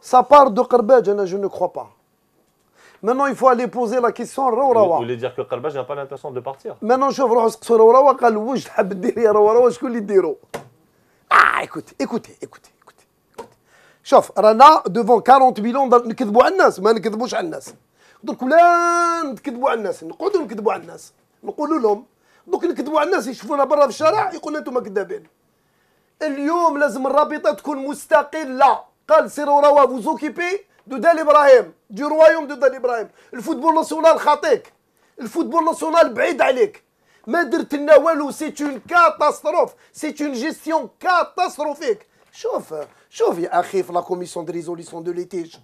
Ça part de Karbaj, je ne crois pas. Maintenant, il faut aller poser la question à Raourawa. Vous voulez dire que Karbaj n'a pas l'intention de partir Maintenant, je vais voir Raourawa, قال واش تحب ديري يا je vais اللي dire. Ah, écoutez, écoutez, écoutez, شوف رانا دوفون 40 مليون نكذبوا على الناس ما نكذبوش على الناس. دوك ولا نكذبوا على الناس نقعدوا نكذبوا على الناس نقولوا لهم دوك نكذبوا على الناس يشوفونا برا في الشارع يقولوا انتم كذابين اليوم لازم الرابطه تكون مستقله قال سيروا روا فوزوكيبي دو دال ابراهيم دو رويوم دو دال ابراهيم الفوتبول ناسيونال خاطيك الفوتبول ناسيونال بعيد عليك ما درت لنا والو سي اون كاتاستروف سي اون جيستيون كاتاستروفيك شوف شوف يا اخي في لا كوميسيون دو ريزوليسيون دو ليتيج